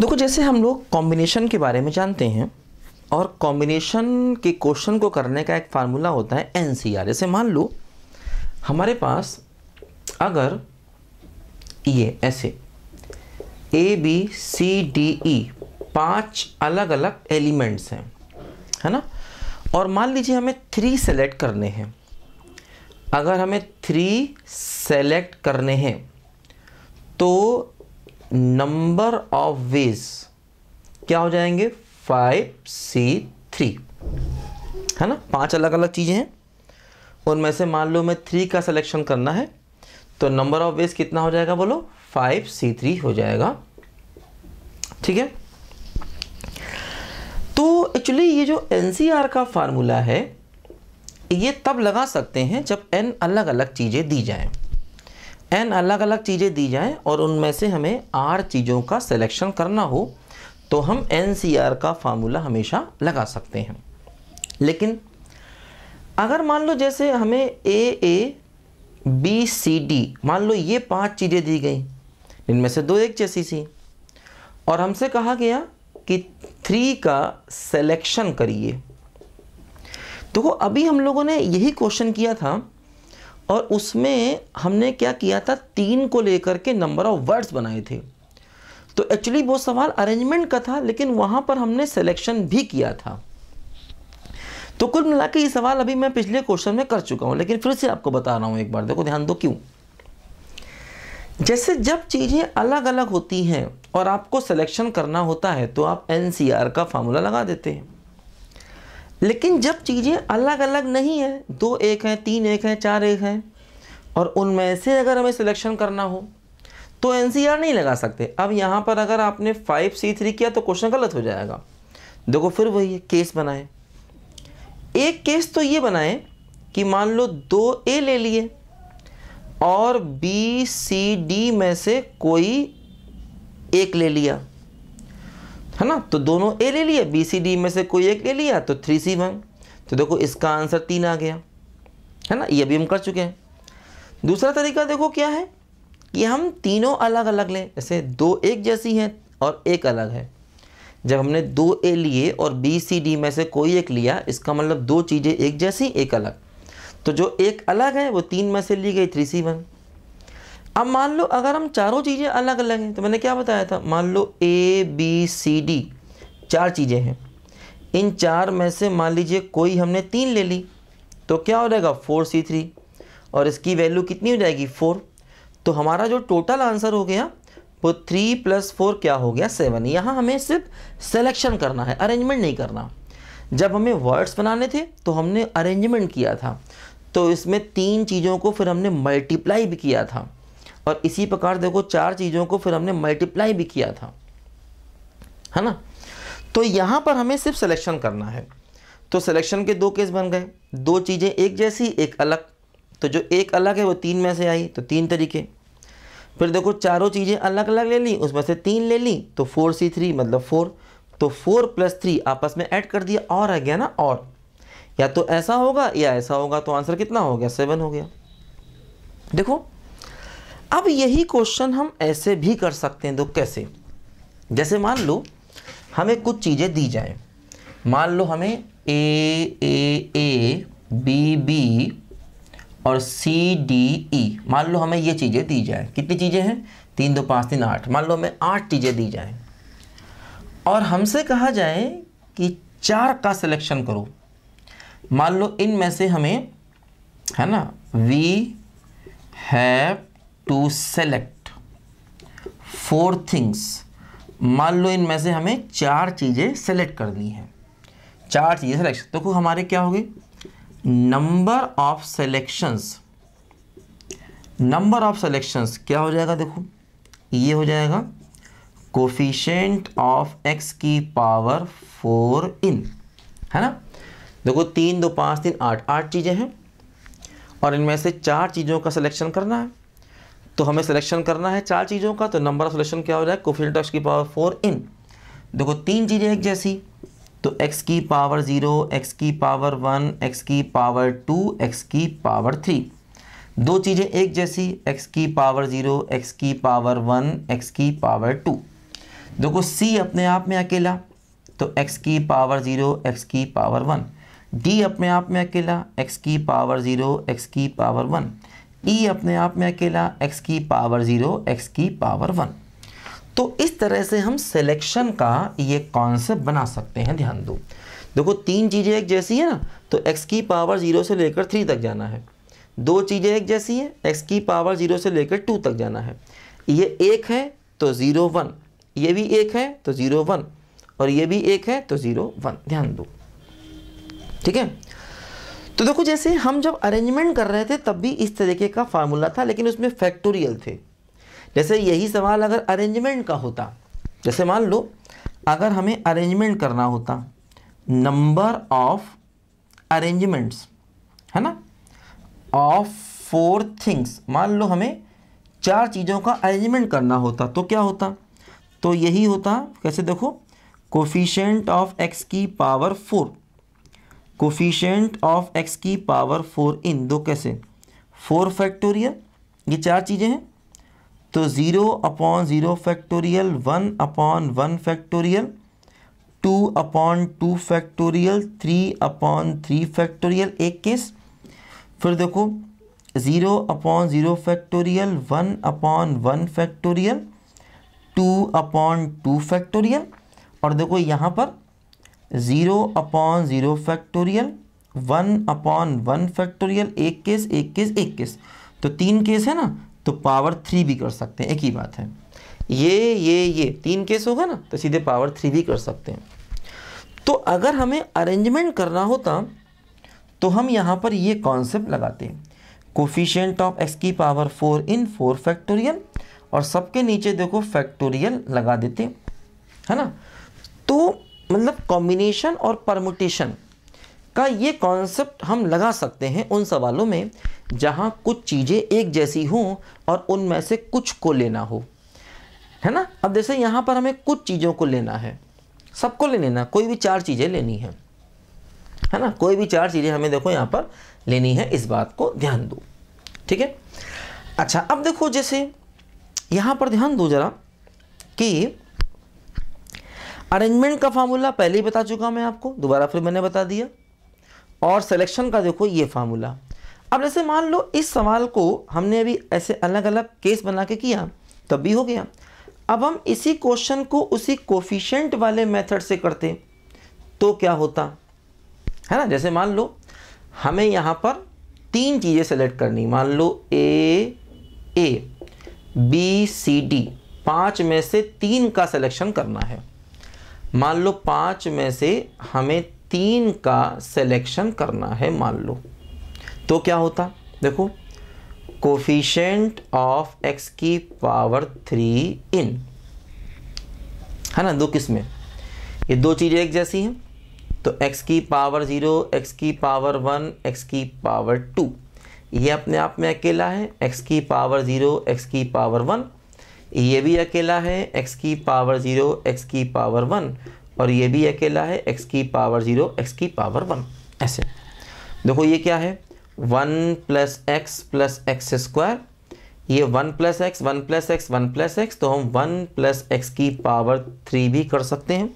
देखो जैसे हम लोग कॉम्बिनेशन के बारे में जानते हैं और कॉम्बिनेशन के क्वेश्चन को करने का एक फार्मूला होता है एन सी आर जैसे मान लो हमारे पास अगर ये ऐसे A B C D E पांच अलग अलग एलिमेंट्स हैं है ना और मान लीजिए हमें थ्री सेलेक्ट करने हैं अगर हमें थ्री सेलेक्ट करने हैं तो नंबर ऑफ वेज क्या हो जाएंगे फाइव सी थ्री है ना पांच अलग अलग चीज़ें हैं उनमें से मान लो मैं थ्री का सिलेक्शन करना है तो नंबर ऑफ वेज कितना हो जाएगा बोलो फाइव सी थ्री हो जाएगा ठीक है तो एक्चुअली ये जो एन का फार्मूला है ये तब लगा सकते हैं जब एन अलग अलग चीज़ें दी जाएं एन अलग अलग चीज़ें दी जाएं और उनमें से हमें आर चीज़ों का सिलेक्शन करना हो तो हम एन सी आर का फार्मूला हमेशा लगा सकते हैं लेकिन अगर मान लो जैसे हमें ए ए बी सी डी मान लो ये पांच चीज़ें दी गई इनमें से दो एक जैसी सी और हमसे कहा गया कि थ्री का सिलेक्शन करिए देखो तो अभी हम लोगों ने यही क्वेश्चन किया था और उसमें हमने क्या किया था तीन को लेकर के नंबर ऑफ वर्ड्स बनाए थे तो एक्चुअली वो सवाल अरेंजमेंट का था लेकिन वहां पर हमने सिलेक्शन भी किया था तो कुल मिला के ये सवाल अभी मैं पिछले क्वेश्चन में कर चुका हूं लेकिन फिर से आपको बता रहा हूँ एक बार देखो ध्यान दो क्यों जैसे जब चीज़ें अलग अलग होती हैं और आपको सिलेक्शन करना होता है तो आप एन का फार्मूला लगा देते हैं लेकिन जब चीज़ें अलग अलग नहीं है दो एक हैं तीन एक हैं चार एक हैं और उनमें से अगर हमें सिलेक्शन करना हो तो एन नहीं लगा सकते अब यहाँ पर अगर आपने फाइव सी थ्री किया तो क्वेश्चन गलत हो जाएगा देखो फिर वही है केस बनाए एक केस तो ये बनाए कि मान लो दो ए ले लिए और बी सी डी में से कोई एक ले लिया है ना तो दोनों ए ले लिया बी सी डी में से कोई एक ले लिया तो थ्री सी वन तो देखो इसका आंसर तीन आ गया है ना ये भी हम कर चुके हैं दूसरा तरीका देखो क्या है कि हम तीनों अलग अलग लें जैसे दो एक जैसी हैं और एक अलग है जब हमने दो ए लिए और बी सी डी में से कोई एक लिया इसका मतलब दो चीज़ें एक जैसी एक अलग तो जो एक अलग है वो तीन में से ली गई थ्री सी वन अब मान लो अगर हम चारों चीज़ें अलग अलग हैं तो मैंने क्या बताया था मान लो ए बी सी डी चार चीज़ें हैं इन चार में से मान लीजिए कोई हमने तीन ले ली तो क्या हो जाएगा फोर सी थ्री और इसकी वैल्यू कितनी हो जाएगी फोर तो हमारा जो टोटल आंसर हो गया वो थ्री प्लस फोर क्या हो गया सेवन यहाँ हमें सिर्फ सेलेक्शन करना है अरेंजमेंट नहीं करना जब हमें वर्ड्स बनाने थे तो हमने अरेंजमेंट किया था तो इसमें तीन चीज़ों को फिर हमने मल्टीप्लाई भी किया था और इसी प्रकार देखो चार चीज़ों को फिर हमने मल्टीप्लाई भी किया था है ना तो यहाँ पर हमें सिर्फ सिलेक्शन करना है तो सिलेक्शन के दो केस बन गए दो चीज़ें एक जैसी एक अलग तो जो एक अलग है वो तीन में से आई तो तीन तरीके फिर देखो चारों चीज़ें अलग अलग ले ली उसमें से तीन ले ली तो फोर सी थ्री मतलब फोर तो फोर प्लस थ्री आपस में ऐड कर दिया और आ गया ना और या तो ऐसा होगा या ऐसा होगा तो आंसर कितना हो गया सेवन हो गया देखो अब यही क्वेश्चन हम ऐसे भी कर सकते हैं दो कैसे जैसे मान लो हमें कुछ चीज़ें दी जाएं मान लो हमें ए ए ए बी बी और सी डी ई मान लो हमें ये चीज़ें दी जाएं कितनी चीज़ें हैं तीन दो पाँच तीन आठ मान लो हमें आठ चीज़ें दी जाएं और हमसे कहा जाए कि चार का सिलेक्शन करो मान लो इनमें से हमें है ना we have to select four things मान लो इनमें से हमें चार चीज़ें सेलेक्ट करनी है चार चीज़ें सेलेक्ट देखो को हमारे क्या होगी number of selections number of selections क्या हो जाएगा देखो ये हो जाएगा कोफिशेंट ऑफ एक्स की पावर फोर इन है ना देखो तीन दो पाँच तीन आठ आठ चीज़ें हैं और इनमें से चार चीज़ों का सिलेक्शन करना है तो हमें सिलेक्शन करना है चार चीज़ों का तो नंबर ऑफ सिलेक्शन क्या हो जाए कोफिशेंट टक्स की पावर फोर इन देखो तीन चीज़ें एक जैसी तो एक्स की पावर ज़ीरो एक्स की पावर वन एक्स की पावर टू एक्स की पावर थ्री दो चीज़ें एक जैसी एक्स की पावर ज़ीरो एक्स की पावर वन एक्स की पावर टू देखो सी अपने आप में अकेला तो एक्स की पावर ज़ीरो एक्स की पावर वन डी अपने आप में अकेला एक्स की पावर ज़ीरो एक्स की पावर वन ई e अपने आप में अकेला एक्स की पावर ज़ीरो एक्स की पावर वन तो इस तरह से हम सिलेक्शन का ये कॉन्सेप्ट बना सकते हैं ध्यान दो देखो तीन चीज़ें एक जैसी है ना तो एक्स की पावर ज़ीरो से लेकर थ्री तक जाना है दो चीज़ें एक जैसी हैं एक्स की पावर ज़ीरो से लेकर टू तक जाना है ये एक है तो ज़ीरो वन ये भी एक है तो ज़ीरो वन और ये भी एक है तो ज़ीरो वन ध्यान दो ठीक है तो देखो जैसे हम जब अरेंजमेंट कर रहे थे तब भी इस तरीके का फार्मूला था लेकिन उसमें फैक्टोरियल थे जैसे यही सवाल अगर अरेंजमेंट का होता जैसे मान लो अगर हमें अरेंजमेंट करना होता नंबर ऑफ अरेंजमेंट्स है ना ऑफ फोर थिंग्स मान लो हमें चार चीज़ों का अरेंजमेंट करना होता तो क्या होता तो यही होता कैसे देखो कोफिशेंट ऑफ एक्स की power four coefficient of x की पावर फोर इन दो कैसे फोर फैक्टोरियल ये चार चीज़ें हैं तो zero upon zero factorial one upon one factorial two upon two factorial three upon three factorial एक केस फिर देखो zero upon zero factorial one upon one factorial two upon two factorial और देखो यहाँ पर zero upon zero factorial one upon one factorial एक case एक case एक केस तो तीन केस है ना तो पावर थ्री भी कर सकते हैं एक ही बात है ये ये ये तीन केस होगा ना तो सीधे पावर थ्री भी कर सकते हैं तो अगर हमें अरेंजमेंट करना होता तो हम यहाँ पर ये कॉन्सेप्ट लगाते हैं ऑफ एक्स की power four in four factorial और सबके नीचे देखो फैक्टोरियल लगा देते है ना मतलब कॉम्बिनेशन और परमुटेशन का ये कॉन्सेप्ट हम लगा सकते हैं उन सवालों में जहाँ कुछ चीज़ें एक जैसी हों और उनमें से कुछ को लेना हो है ना अब जैसे यहाँ पर हमें कुछ चीज़ों को लेना है सबको ले लेना कोई भी चार चीज़ें लेनी है है ना कोई भी चार चीज़ें हमें देखो यहाँ पर लेनी है इस बात को ध्यान दो ठीक है अच्छा अब देखो जैसे यहाँ पर ध्यान दो ज़रा कि अरेंजमेंट का फार्मूला पहले ही बता चुका मैं आपको दोबारा फिर मैंने बता दिया और सिलेक्शन का देखो ये फार्मूला अब जैसे मान लो इस सवाल को हमने अभी ऐसे अलग अलग केस बना के किया तब भी हो गया अब हम इसी क्वेश्चन को उसी कोफिशेंट वाले मेथड से करते तो क्या होता है ना जैसे मान लो हमें यहाँ पर तीन चीज़ें सेलेक्ट करनी मान लो ए ए बी सी डी पाँच में से तीन का सिलेक्शन करना है मान लो पाँच में से हमें तीन का सिलेक्शन करना है मान लो तो क्या होता देखो कोफिशेंट ऑफ एक्स की पावर थ्री इन है ना दो किस्में ये दो चीज़ें एक जैसी हैं तो x की पावर ज़ीरो x की पावर वन x की पावर टू ये अपने आप में अकेला है x की पावर ज़ीरो x की पावर वन ये भी अकेला है x की पावर ज़ीरो x की पावर वन और ये भी अकेला है x की पावर ज़ीरो x की पावर वन ऐसे देखो ये क्या है one plus x plus x square ये one plus x one plus x one plus x तो हम वन प्लस एक्स की पावर थ्री भी कर सकते हैं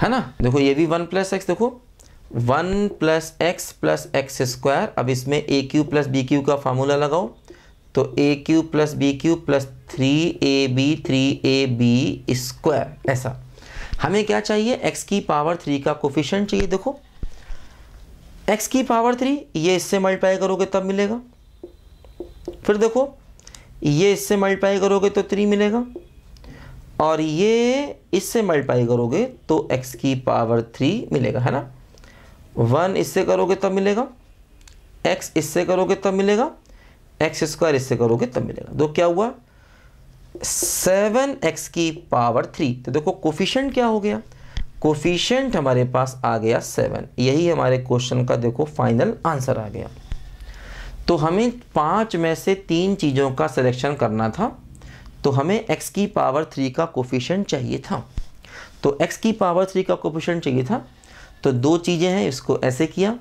है ना देखो ये भी वन प्लस एक्स देखो one plus x plus x square अब इसमें a cube plus b cube का फार्मूला लगाओ तो a cube plus b cube plus three a b three a b square ऐसा हमें क्या चाहिए एक्स की पावर थ्री का कोफिशेंट चाहिए देखो एक्स की पावर थ्री ये इससे मल्टीप्लाई करोगे तब मिलेगा फिर देखो ये इससे मल्टीप्लाई करोगे तो थ्री मिलेगा और ये इससे मल्टीप्लाई करोगे तो एक्स की पावर थ्री मिलेगा है ना वन इससे करोगे तब मिलेगा एक्स इससे करोगे तब मिलेगा एक्स स्क्वायर इससे करोगे तब मिलेगा तो क्या हुआ सेवन एक्स की पावर थ्री तो देखो कोफिशेंट क्या हो गया कोफिशेंट हमारे पास आ गया सेवन यही हमारे क्वेश्चन का देखो फाइनल आंसर आ गया तो हमें पाँच में से तीन चीज़ों का सिलेक्शन करना था तो हमें x की पावर थ्री का कोफिशेंट चाहिए था तो x की पावर थ्री का कोफिशेंट चाहिए था तो दो चीज़ें हैं इसको ऐसे किया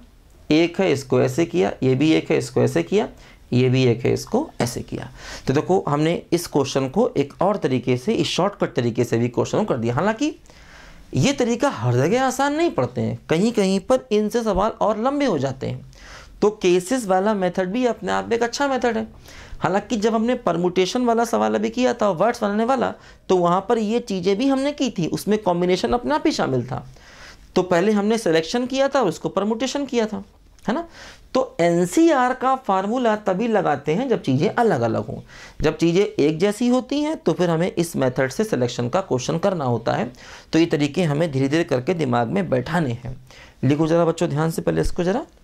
एक है इसको ऐसे किया ये भी एक है इसको ऐसे किया ये भी एक है इसको ऐसे किया तो देखो हमने इस क्वेश्चन को एक और तरीके से इस शॉर्टकट तरीके से भी क्वेश्चन कर दिया हालांकि ये तरीका हर जगह आसान नहीं पड़ते हैं कहीं कहीं पर इनसे सवाल और लंबे हो जाते हैं तो केसेस वाला मेथड भी अपने आप में एक अच्छा मेथड है हालांकि जब हमने परमुटेशन वाला सवाल अभी किया था वर्ड्स बनाने वाला तो वहाँ पर ये चीज़ें भी हमने की थी उसमें कॉम्बिनेशन अपने आप ही शामिल था तो पहले हमने सिलेक्शन किया था और उसको परमुटेशन किया था है ना तो एन का फार्मूला तभी लगाते हैं जब चीज़ें अलग अलग हों जब चीज़ें एक जैसी होती हैं तो फिर हमें इस मेथड से सिलेक्शन का क्वेश्चन करना होता है तो ये तरीके हमें धीरे धीरे करके दिमाग में बैठाने हैं लिखो ज़रा बच्चों ध्यान से पहले इसको ज़रा